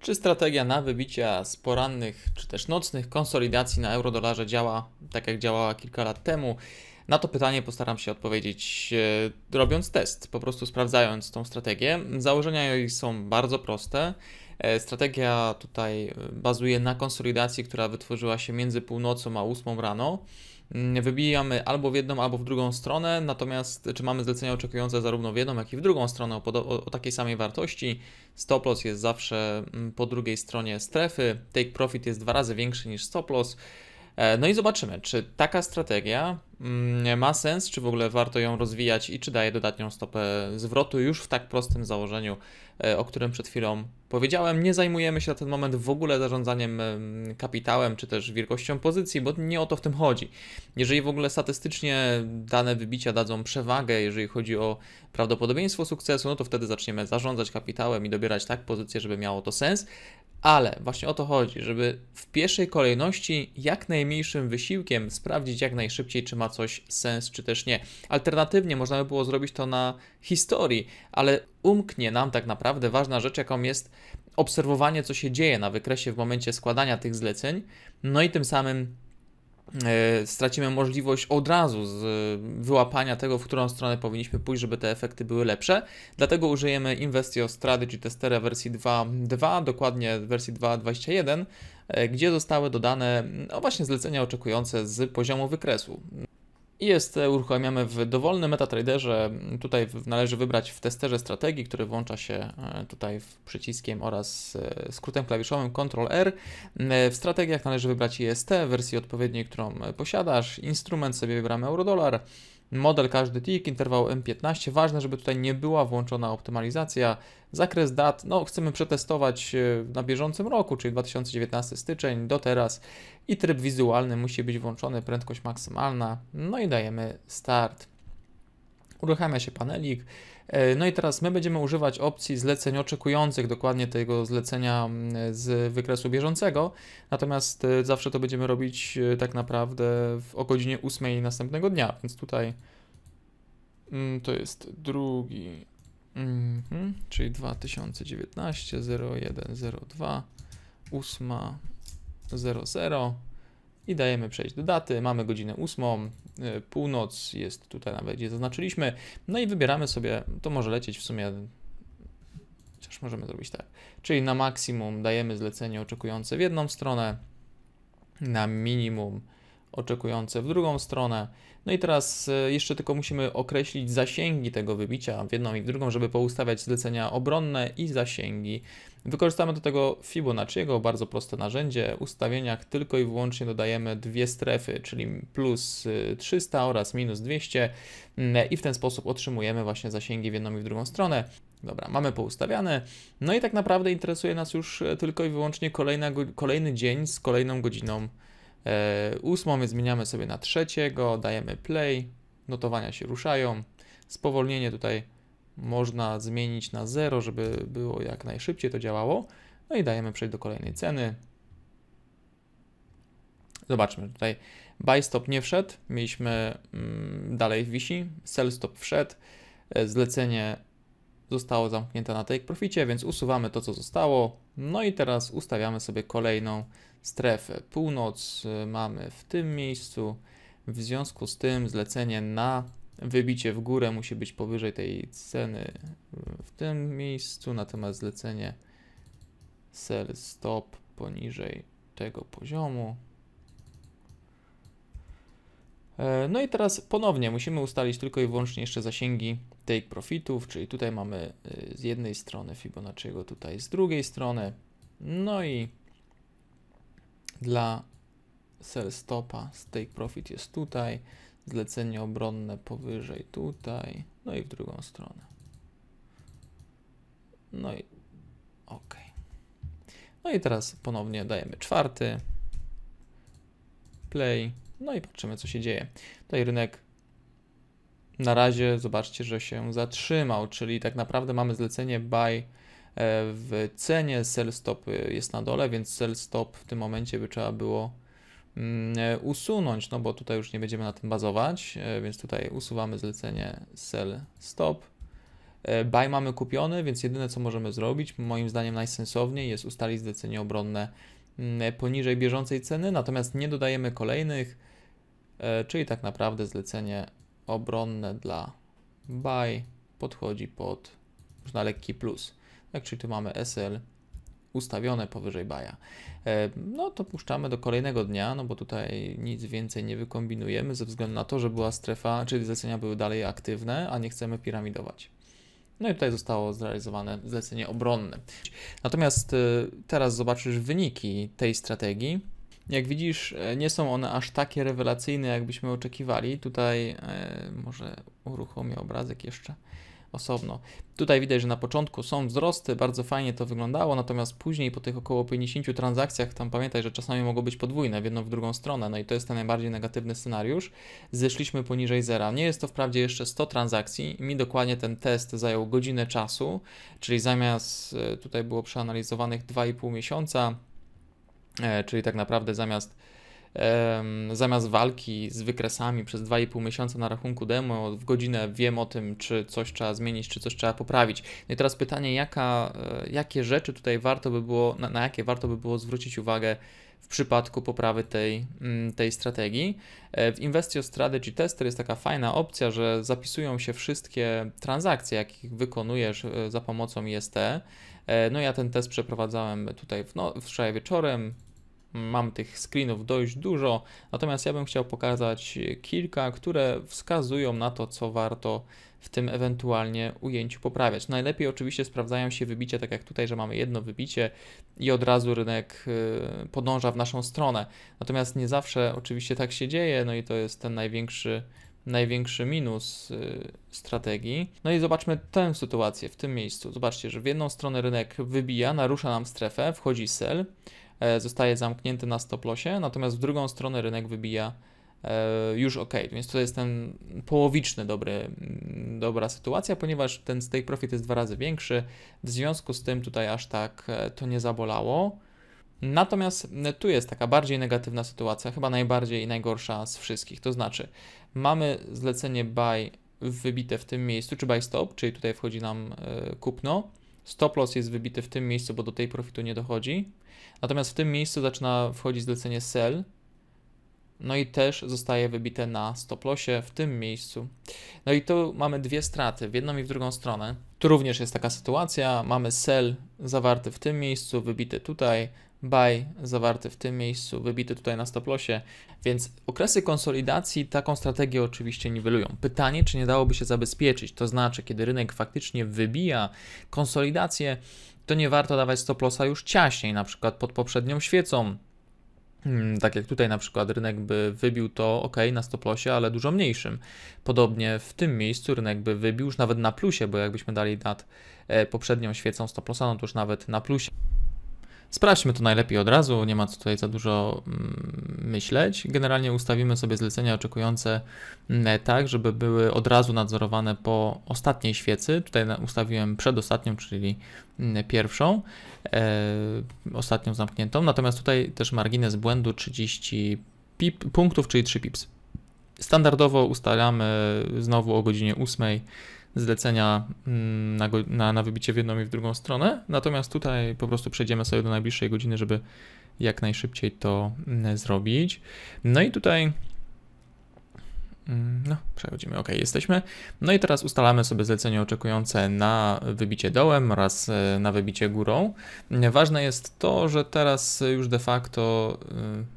Czy strategia na wybicia z porannych czy też nocnych konsolidacji na eurodolarze działa tak jak działała kilka lat temu? Na to pytanie postaram się odpowiedzieć e, robiąc test, po prostu sprawdzając tą strategię. Założenia jej są bardzo proste. E, strategia tutaj e, bazuje na konsolidacji, która wytworzyła się między północą a ósmą rano. Mm, wybijamy albo w jedną, albo w drugą stronę, natomiast czy mamy zlecenia oczekujące zarówno w jedną, jak i w drugą stronę o, o, o takiej samej wartości. Stop loss jest zawsze mm, po drugiej stronie strefy, take profit jest dwa razy większy niż stop loss. E, no i zobaczymy, czy taka strategia Mm, ma sens, czy w ogóle warto ją rozwijać i czy daje dodatnią stopę zwrotu już w tak prostym założeniu, e, o którym przed chwilą powiedziałem. Nie zajmujemy się na ten moment w ogóle zarządzaniem kapitałem czy też wielkością pozycji, bo nie o to w tym chodzi. Jeżeli w ogóle statystycznie dane wybicia dadzą przewagę, jeżeli chodzi o prawdopodobieństwo sukcesu, no to wtedy zaczniemy zarządzać kapitałem i dobierać tak pozycję, żeby miało to sens. Ale właśnie o to chodzi, żeby w pierwszej kolejności jak najmniejszym wysiłkiem sprawdzić jak najszybciej, czy ma coś sens, czy też nie. Alternatywnie można by było zrobić to na historii, ale umknie nam tak naprawdę ważna rzecz, jaką jest obserwowanie, co się dzieje na wykresie w momencie składania tych zleceń, no i tym samym e, stracimy możliwość od razu z e, wyłapania tego, w którą stronę powinniśmy pójść, żeby te efekty były lepsze. Dlatego użyjemy Investio Strategy Testera wersji 2.2, dokładnie wersji 2.21, e, gdzie zostały dodane no właśnie zlecenia oczekujące z poziomu wykresu i jest e, uruchamiamy w dowolnym MetaTraderze. Tutaj należy wybrać w testerze strategii, który włącza się e, tutaj przyciskiem oraz e, skrótem klawiszowym Ctrl-R. W strategiach należy wybrać IST, wersji odpowiedniej, którą posiadasz. Instrument sobie wybramy euro-dolar model każdy tick, interwał M15. Ważne, żeby tutaj nie była włączona optymalizacja. Zakres dat, no chcemy przetestować e, na bieżącym roku, czyli 2019 styczeń do teraz i tryb wizualny musi być włączony, prędkość maksymalna. No i dajemy start. Uruchamia się panelik. E, no i teraz my będziemy używać opcji zleceń oczekujących, dokładnie tego zlecenia mm, z wykresu bieżącego. Natomiast e, zawsze to będziemy robić e, tak naprawdę w, o godzinie 8 następnego dnia, więc tutaj mm, to jest drugi, mhm, czyli 2019 0102 800 i dajemy przejść do daty. Mamy godzinę 8, y, północ jest tutaj nawet, gdzie zaznaczyliśmy. No i wybieramy sobie, to może lecieć w sumie, chociaż możemy zrobić tak. Czyli na maksimum dajemy zlecenie oczekujące w jedną stronę, na minimum oczekujące w drugą stronę. No i teraz e, jeszcze tylko musimy określić zasięgi tego wybicia w jedną i w drugą, żeby poustawiać zlecenia obronne i zasięgi. Wykorzystamy do tego Fibonacciego, bardzo proste narzędzie. W ustawieniach tylko i wyłącznie dodajemy dwie strefy, czyli plus 300 e, oraz minus 200 mm, i w ten sposób otrzymujemy właśnie zasięgi w jedną i w drugą stronę. Dobra, mamy poustawiane. No i tak naprawdę interesuje nas już e, tylko i wyłącznie kolejna, kolejny dzień z kolejną godziną E, ósmą, więc zmieniamy sobie na trzeciego, dajemy play, notowania się ruszają. Spowolnienie tutaj można zmienić na 0, żeby było jak najszybciej to działało. No i dajemy przejść do kolejnej ceny. Zobaczmy, tutaj buy stop nie wszedł, mieliśmy mm, dalej wisi, sell stop wszedł, e, zlecenie zostało zamknięte na take proficie, więc usuwamy to co zostało. No i teraz ustawiamy sobie kolejną strefę. Północ y, mamy w tym miejscu, w związku z tym zlecenie na wybicie w górę musi być powyżej tej ceny y, w tym miejscu, natomiast zlecenie sell stop poniżej tego poziomu. E, no i teraz ponownie musimy ustalić tylko i wyłącznie jeszcze zasięgi take profitów, czyli tutaj mamy y, z jednej strony Fibonacciego, tutaj z drugiej strony. No i dla sell stopa stake profit jest tutaj, zlecenie obronne powyżej tutaj, no i w drugą stronę. No i ok. No i teraz ponownie dajemy czwarty, play, no i patrzymy co się dzieje. Tutaj rynek na razie zobaczcie, że się zatrzymał, czyli tak naprawdę mamy zlecenie buy E, w cenie sell stop jest na dole, więc sell stop w tym momencie by trzeba było mm, e, usunąć, no bo tutaj już nie będziemy na tym bazować, e, więc tutaj usuwamy zlecenie sell stop. Buy mamy kupiony, więc jedyne co możemy zrobić, moim zdaniem najsensowniej jest ustalić zlecenie obronne mm, poniżej bieżącej ceny, natomiast nie dodajemy kolejnych, czyli tak naprawdę zlecenie obronne dla buy podchodzi pod już na lekki plus jak czyli tu mamy SL ustawione powyżej baja. E, no to puszczamy do kolejnego dnia, no bo tutaj nic więcej nie wykombinujemy ze względu na to, że była strefa, czyli zlecenia były dalej aktywne, a nie chcemy piramidować. No i tutaj zostało zrealizowane zlecenie obronne. Natomiast e, teraz zobaczysz wyniki tej strategii. Jak widzisz, e, nie są one aż takie rewelacyjne, jakbyśmy oczekiwali. Tutaj może uruchomię obrazek jeszcze osobno. Tutaj widać, że na początku są wzrosty, bardzo fajnie to wyglądało, natomiast później po tych około 50 transakcjach, tam pamiętaj, że czasami mogą być podwójne w jedną, w drugą stronę, no i to jest ten najbardziej negatywny scenariusz, zeszliśmy poniżej zera. Nie jest to wprawdzie jeszcze 100 transakcji, mi dokładnie ten test zajął godzinę czasu, czyli zamiast, e, tutaj było przeanalizowanych 2,5 miesiąca, e, czyli tak naprawdę zamiast zamiast walki z wykresami przez 2,5 miesiąca na rachunku demo, w godzinę wiem o tym, czy coś trzeba zmienić, czy coś trzeba poprawić. No i teraz pytanie, jaka, e, jakie rzeczy tutaj warto by było, na, na jakie warto by było zwrócić uwagę w przypadku poprawy tej, mm, tej strategii. E, w Investio Strategy Tester jest taka fajna opcja, że zapisują się wszystkie transakcje, jakich wykonujesz e, za pomocą IST. No ja ten test przeprowadzałem tutaj w no, wczoraj wieczorem, Mam tych screenów dość dużo, natomiast ja bym chciał pokazać kilka, które wskazują na to, co warto w tym ewentualnie ujęciu poprawiać. Najlepiej oczywiście sprawdzają się wybicie, tak jak tutaj, że mamy jedno wybicie i od razu rynek y, podąża w naszą stronę. Natomiast nie zawsze oczywiście tak się dzieje, no i to jest ten największy największy minus y, strategii. No i zobaczmy tę sytuację w tym miejscu. Zobaczcie, że w jedną stronę rynek wybija, narusza nam strefę, wchodzi sell, E, zostaje zamknięty na stop lossie, natomiast w drugą stronę rynek wybija e, już ok, więc to jest ten połowiczny dobry, mm, dobra sytuacja, ponieważ ten stake profit jest dwa razy większy, w związku z tym tutaj aż tak e, to nie zabolało. Natomiast tu jest taka bardziej negatywna sytuacja, chyba najbardziej i najgorsza z wszystkich. To znaczy, mamy zlecenie buy wybite w tym miejscu, czy buy stop, czyli tutaj wchodzi nam kupno. Stop loss jest wybity w tym miejscu, bo do tej profitu nie dochodzi. Natomiast w tym miejscu zaczyna wchodzić zlecenie sell, no i też zostaje wybite na stop lossie w tym miejscu. No i tu mamy dwie straty, w jedną i w drugą stronę. Tu również jest taka sytuacja, mamy sell zawarty w tym miejscu, wybity tutaj, buy zawarty w tym miejscu, wybity tutaj na stop lossie, więc okresy konsolidacji taką strategię oczywiście niwelują. Pytanie, czy nie dałoby się zabezpieczyć, to znaczy, kiedy rynek faktycznie wybija konsolidację, to nie warto dawać stop lossa już ciaśniej, na przykład pod poprzednią świecą. Hmm, tak jak tutaj na przykład rynek by wybił to ok na stop lossie, ale dużo mniejszym. Podobnie w tym miejscu rynek by wybił już nawet na plusie, bo jakbyśmy dali nad e, poprzednią świecą stop lossa, no to już nawet na plusie. Sprawdźmy to najlepiej od razu, nie ma tutaj za dużo mm, myśleć. Generalnie ustawimy sobie zlecenia oczekujące mm, tak, żeby były od razu nadzorowane po ostatniej świecy. Tutaj ustawiłem przedostatnią, czyli mm, pierwszą, e, ostatnią zamkniętą. Natomiast tutaj też margines błędu 30 pip, punktów, czyli 3 pips. Standardowo ustalamy znowu o godzinie 8 zlecenia mm, na, na, na wybicie w jedną i w drugą stronę. Natomiast tutaj po prostu przejdziemy sobie do najbliższej godziny, żeby jak najszybciej to mm, zrobić. No i tutaj. Mm, no, przechodzimy, ok, jesteśmy. No i teraz ustalamy sobie zlecenie oczekujące na wybicie dołem oraz e, na wybicie górą. Ważne jest to, że teraz już de facto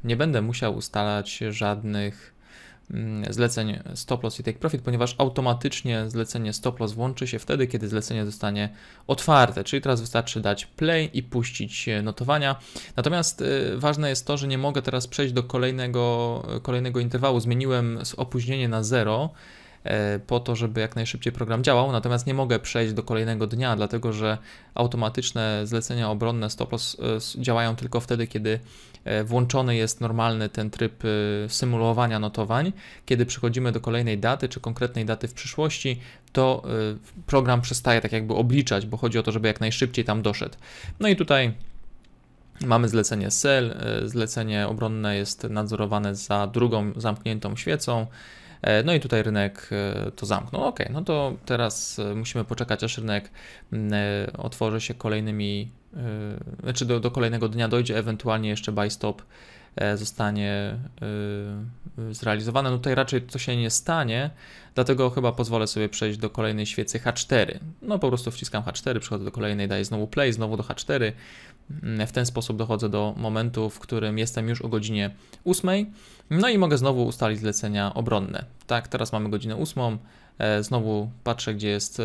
y, nie będę musiał ustalać żadnych Mm, zleceń stop loss i take profit, ponieważ automatycznie zlecenie stop loss włączy się wtedy, kiedy zlecenie zostanie otwarte, czyli teraz wystarczy dać play i puścić e, notowania. Natomiast e, ważne jest to, że nie mogę teraz przejść do kolejnego, kolejnego interwału. Zmieniłem opóźnienie na 0 E, po to, żeby jak najszybciej program działał, natomiast nie mogę przejść do kolejnego dnia, dlatego że automatyczne zlecenia obronne stopos e, działają tylko wtedy, kiedy e, włączony jest normalny ten tryb symulowania notowań. Kiedy przechodzimy do kolejnej daty czy konkretnej daty w przyszłości, to program przestaje tak jakby obliczać, bo chodzi o to, żeby jak najszybciej tam doszedł. No i tutaj Mamy zlecenie SEL, zlecenie obronne jest nadzorowane za drugą zamkniętą świecą. E, no i tutaj rynek e, to zamknął. No ok, no to teraz e, musimy poczekać, aż rynek otworzy się kolejnymi, czy znaczy do, do kolejnego dnia dojdzie, ewentualnie jeszcze buy stop E, zostanie e, zrealizowane. No tutaj raczej to się nie stanie, dlatego chyba pozwolę sobie przejść do kolejnej świecy H4. No po prostu wciskam H4, przychodzę do kolejnej, daję znowu play, znowu do H4. Mm, w ten sposób dochodzę do momentu, w którym jestem już o godzinie 8. No i mogę znowu ustalić zlecenia obronne. Tak, teraz mamy godzinę 8. E, znowu patrzę, gdzie jest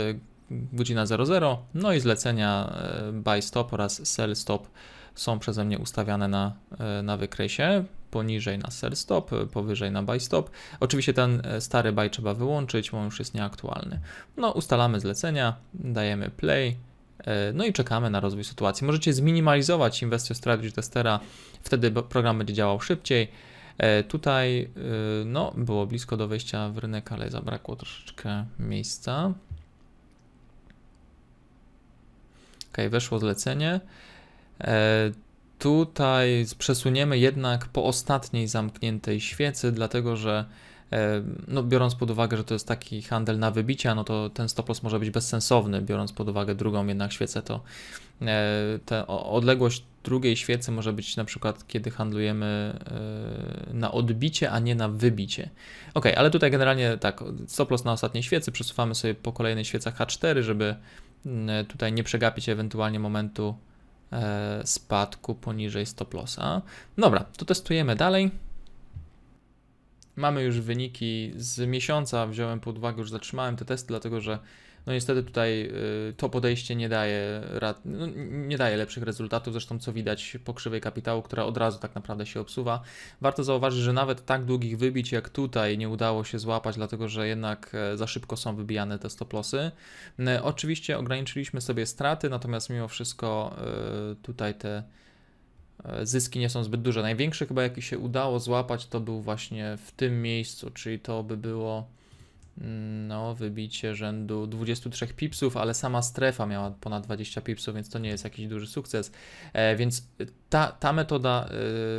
godzina 00. No i zlecenia buy stop oraz sell stop są przeze mnie ustawiane na, e, na wykresie, poniżej na sell stop, e, powyżej na buy stop. Oczywiście ten e, stary buy trzeba wyłączyć, bo on już jest nieaktualny. No, ustalamy zlecenia, dajemy play, no i czekamy na rozwój sytuacji. Możecie zminimalizować inwestycję Strategy Testera, wtedy program będzie działał szybciej. Tutaj no, było blisko do wejścia w rynek, ale zabrakło troszeczkę miejsca. Ok, weszło zlecenie. E, tutaj przesuniemy jednak po ostatniej zamkniętej świecy, dlatego że e, no, biorąc pod uwagę, że to jest taki handel na wybicia, no to ten stop loss może być bezsensowny, biorąc pod uwagę drugą jednak świecę, to e, ta odległość drugiej świecy może być na przykład, kiedy handlujemy na odbicie, a nie na wybicie. Ok, ale tutaj generalnie tak, stop loss na ostatniej świecy, przesuwamy sobie po kolejnej świecach H4, żeby mm, tutaj nie przegapić ewentualnie momentu E, spadku poniżej stop lossa. Dobra, to testujemy dalej. Mamy już wyniki z miesiąca, wziąłem pod uwagę, już zatrzymałem te testy, dlatego że no niestety tutaj y, to podejście nie daje, rad, no nie daje lepszych rezultatów, zresztą co widać po krzywej kapitału, która od razu tak naprawdę się obsuwa. Warto zauważyć, że nawet tak długich wybić jak tutaj nie udało się złapać, dlatego że jednak e, za szybko są wybijane te stoplosy. E, oczywiście ograniczyliśmy sobie straty, natomiast mimo wszystko e, tutaj te E, zyski nie są zbyt duże. Największy chyba jaki się udało złapać to był właśnie w tym miejscu, czyli to by było mm, no, wybicie rzędu 23 pipsów, ale sama strefa miała ponad 20 pipsów, więc to nie jest jakiś duży sukces. E, więc ta, ta metoda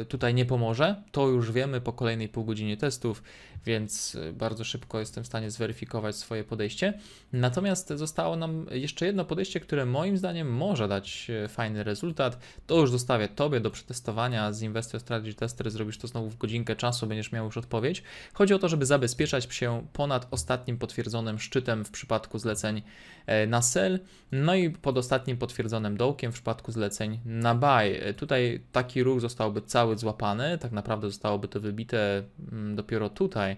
y, tutaj nie pomoże. To już wiemy po kolejnej pół godzinie testów, więc y, bardzo szybko jestem w stanie zweryfikować swoje podejście. Natomiast zostało nam jeszcze jedno podejście, które moim zdaniem może dać y, fajny rezultat. To już zostawię Tobie do przetestowania z Investor Strategy Tester. Zrobisz to znowu w godzinkę czasu, będziesz miał już odpowiedź. Chodzi o to, żeby zabezpieczać się ponad ostatnim potwierdzonym szczytem w przypadku zleceń na sell, no i pod ostatnim potwierdzonym dołkiem w przypadku zleceń na buy. Tutaj tutaj taki ruch zostałby cały złapany, tak naprawdę zostałoby to wybite mm, dopiero tutaj.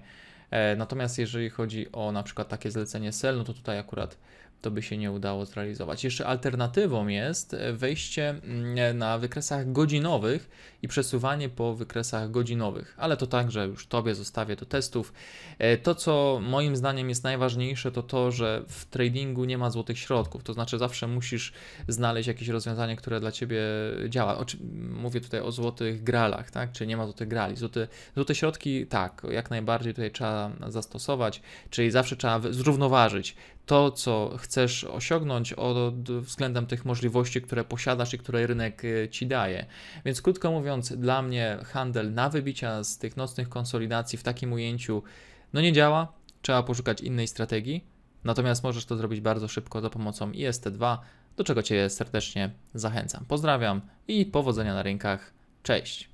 E, natomiast jeżeli chodzi o na przykład takie zlecenie sell, no to tutaj akurat to by się nie udało zrealizować. Jeszcze alternatywą jest e, wejście mm, e, na wykresach godzinowych i przesuwanie po wykresach godzinowych, ale to także już Tobie zostawię do testów. E, to, co moim zdaniem jest najważniejsze, to to, że w tradingu nie ma złotych środków, to znaczy zawsze musisz znaleźć jakieś rozwiązanie, które dla Ciebie działa. Oczy, mówię tutaj o złotych gralach, tak? Czyli nie ma złotych grali. Złote, złote środki, tak, jak najbardziej tutaj trzeba zastosować, czyli zawsze trzeba zrównoważyć to, co chcesz osiągnąć od, względem tych możliwości, które posiadasz i które rynek e, ci daje. Więc krótko mówiąc, dla mnie handel na wybicia z tych nocnych konsolidacji w takim ujęciu no nie działa, trzeba poszukać innej strategii. Natomiast możesz to zrobić bardzo szybko za pomocą IST2, do czego Cię serdecznie zachęcam. Pozdrawiam i powodzenia na rynkach. Cześć!